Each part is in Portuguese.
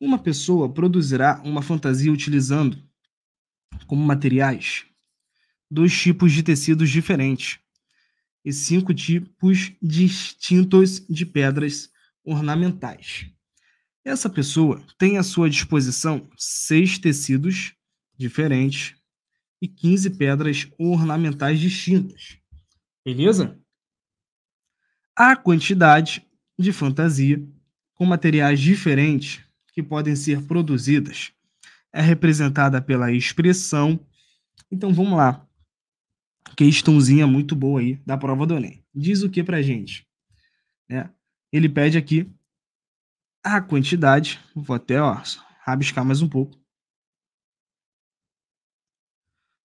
Uma pessoa produzirá uma fantasia utilizando, como materiais, dois tipos de tecidos diferentes e cinco tipos distintos de pedras ornamentais. Essa pessoa tem à sua disposição seis tecidos diferentes e 15 pedras ornamentais distintas. Beleza? A quantidade de fantasia com materiais diferentes que podem ser produzidas. É representada pela expressão. Então vamos lá. Questãozinha muito boa aí da prova do Enem. Diz o que a gente? Né? Ele pede aqui a quantidade. Vou até ó, rabiscar mais um pouco.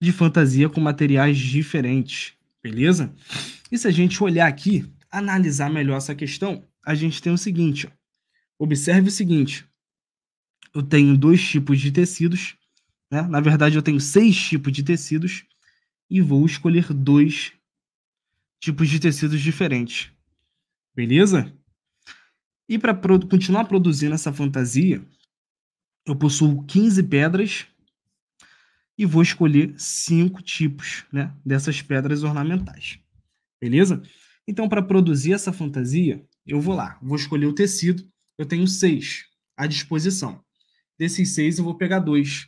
De fantasia com materiais diferentes. Beleza? E se a gente olhar aqui, analisar melhor essa questão, a gente tem o seguinte. Ó. Observe o seguinte: eu tenho dois tipos de tecidos, né? Na verdade, eu tenho seis tipos de tecidos e vou escolher dois tipos de tecidos diferentes. Beleza? E para continuar produzindo essa fantasia, eu possuo 15 pedras e vou escolher cinco tipos né, dessas pedras ornamentais. Beleza? Então, para produzir essa fantasia, eu vou lá, vou escolher o tecido, eu tenho seis à disposição desses seis eu vou pegar dois.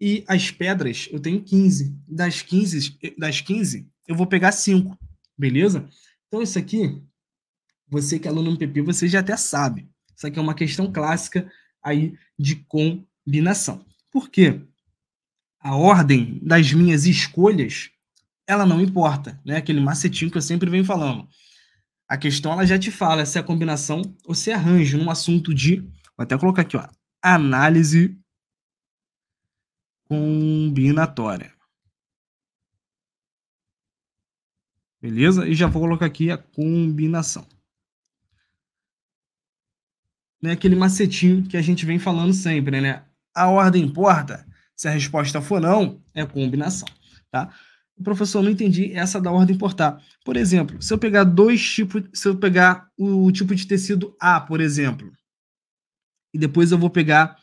E as pedras, eu tenho 15. Das 15, das 15 eu vou pegar cinco, beleza? Então isso aqui, você que é aluno MPP, você já até sabe. Isso aqui é uma questão clássica aí de combinação. Por quê? A ordem das minhas escolhas, ela não importa, né? Aquele macetinho que eu sempre venho falando. A questão ela já te fala se é combinação ou se é arranjo num assunto de, vou até colocar aqui, ó, análise combinatória. Beleza? E já vou colocar aqui a combinação. Né, aquele macetinho que a gente vem falando sempre, né? A ordem importa? Se a resposta for não, é combinação, tá? Professor, não entendi essa da ordem importar. Por exemplo, se eu pegar dois tipos, se eu pegar o tipo de tecido A, por exemplo, e depois eu vou pegar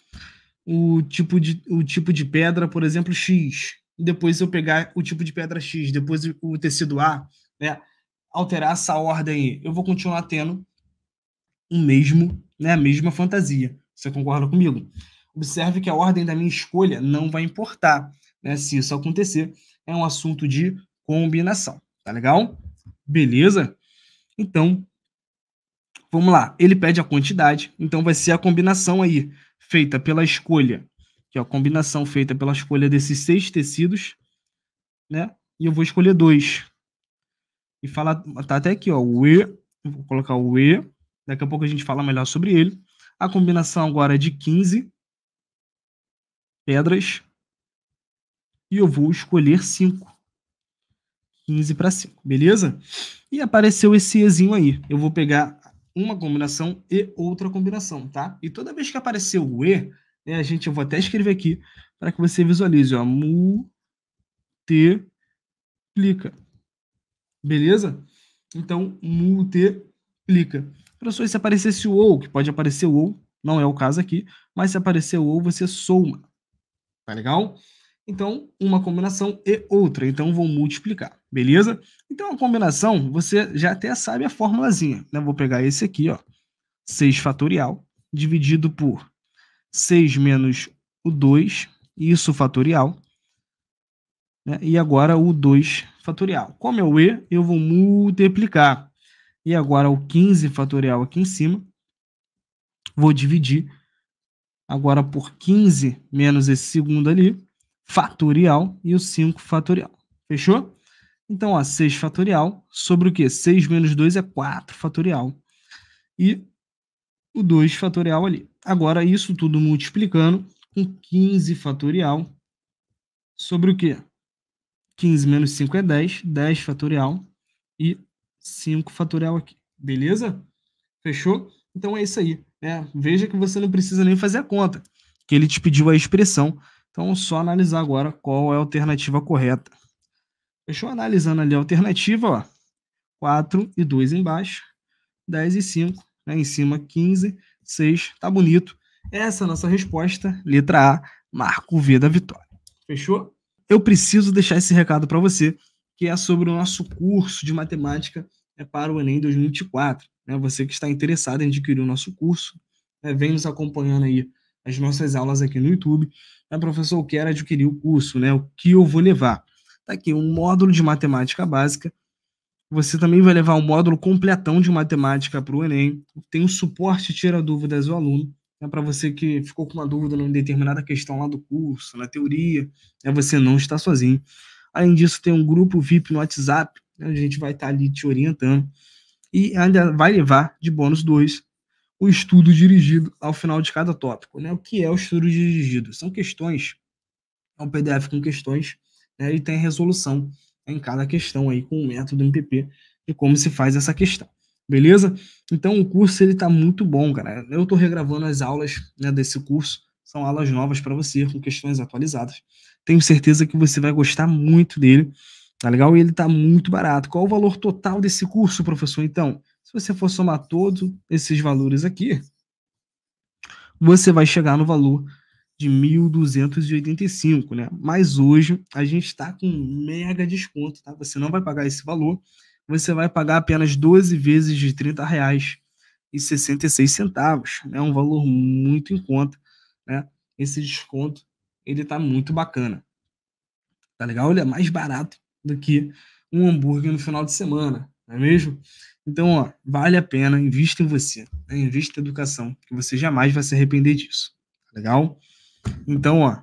o tipo de, o tipo de pedra, por exemplo, X, e depois eu pegar o tipo de pedra X, depois o tecido A, né? Alterar essa ordem aí. Eu vou continuar tendo o mesmo, né, a mesma fantasia. Você concorda comigo? Observe que a ordem da minha escolha não vai importar, né? Se isso acontecer, é um assunto de combinação, tá legal? Beleza? Então, Vamos lá, ele pede a quantidade, então vai ser a combinação aí feita pela escolha, que é a combinação feita pela escolha desses seis tecidos, né? E eu vou escolher dois. E falar, tá até aqui, ó, o E, vou colocar o E, daqui a pouco a gente fala melhor sobre ele. A combinação agora é de 15 pedras e eu vou escolher 5. 15 para 5, beleza? E apareceu esse Ezinho aí. Eu vou pegar uma combinação e outra combinação, tá? E toda vez que aparecer o E, né, a gente, eu vou até escrever aqui para que você visualize, ó, multiplica. Beleza? Então, multiplica. Professor, se aparecesse o ou, que pode aparecer o ou, não é o caso aqui, mas se aparecer o ou, você soma. Tá legal? Então, uma combinação e outra. Então, vou multiplicar, beleza? Então, a combinação, você já até sabe a formulazinha. Né? Vou pegar esse aqui, ó. 6 fatorial dividido por 6 menos o 2, isso fatorial. Né? E agora o 2 fatorial. Como é o E, eu vou multiplicar. E agora o 15 fatorial aqui em cima. Vou dividir agora por 15 menos esse segundo ali fatorial e o 5 fatorial. Fechou? Então, ó, 6 fatorial sobre o quê? 6 menos 2 é 4 fatorial. E o 2 fatorial ali. Agora, isso tudo multiplicando com 15 fatorial sobre o quê? 15 menos 5 é 10, 10 fatorial e 5 fatorial aqui. Beleza? Fechou? Então é isso aí. Né? Veja que você não precisa nem fazer a conta, que ele te pediu a expressão então, só analisar agora qual é a alternativa correta. Fechou? Analisando ali a alternativa, ó. 4 e 2 embaixo, 10 e 5, né? em cima 15, 6, tá bonito. Essa é a nossa resposta, letra A, marco V da vitória. Fechou? Eu preciso deixar esse recado para você, que é sobre o nosso curso de matemática é para o Enem 2024. Né? Você que está interessado em adquirir o nosso curso, né? vem nos acompanhando aí as nossas aulas aqui no YouTube. Né, professor, eu quero adquirir o curso, né? O que eu vou levar? Tá aqui um módulo de matemática básica. Você também vai levar um módulo completão de matemática para o Enem. Tem um suporte tira dúvidas do aluno. Né, para você que ficou com uma dúvida em determinada questão lá do curso, na teoria, né, você não está sozinho. Além disso, tem um grupo VIP no WhatsApp, né, a gente vai estar tá ali te orientando. E ainda vai levar de bônus dois o estudo dirigido ao final de cada tópico. Né? O que é o estudo dirigido? São questões, é um PDF com questões, né? e tem resolução em cada questão aí com o método MPP de como se faz essa questão. Beleza? Então o curso ele tá muito bom, cara. Eu estou regravando as aulas né, desse curso, são aulas novas para você, com questões atualizadas. Tenho certeza que você vai gostar muito dele, tá legal? E ele tá muito barato. Qual o valor total desse curso, professor? Então, se você for somar todos esses valores aqui, você vai chegar no valor de 1.285, né? Mas hoje a gente está com mega desconto, tá? Você não vai pagar esse valor, você vai pagar apenas 12 vezes de R$ 30,66, né? Um valor muito em conta, né? Esse desconto, ele tá muito bacana. Tá legal? Ele é mais barato do que um hambúrguer no final de semana, não é mesmo? Então, ó, vale a pena, invista em você, né? invista em educação, que você jamais vai se arrepender disso. Tá legal? Então, ó,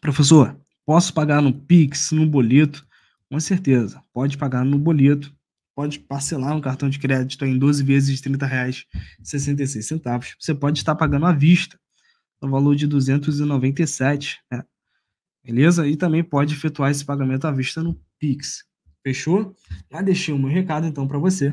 professor, posso pagar no Pix, no boleto? Com certeza, pode pagar no boleto, pode parcelar no cartão de crédito em 12 vezes de R$ 30,66. Você pode estar pagando à vista, no valor de 297, né? Beleza? E também pode efetuar esse pagamento à vista no Pix. Fechou? Já deixei o meu recado então para você.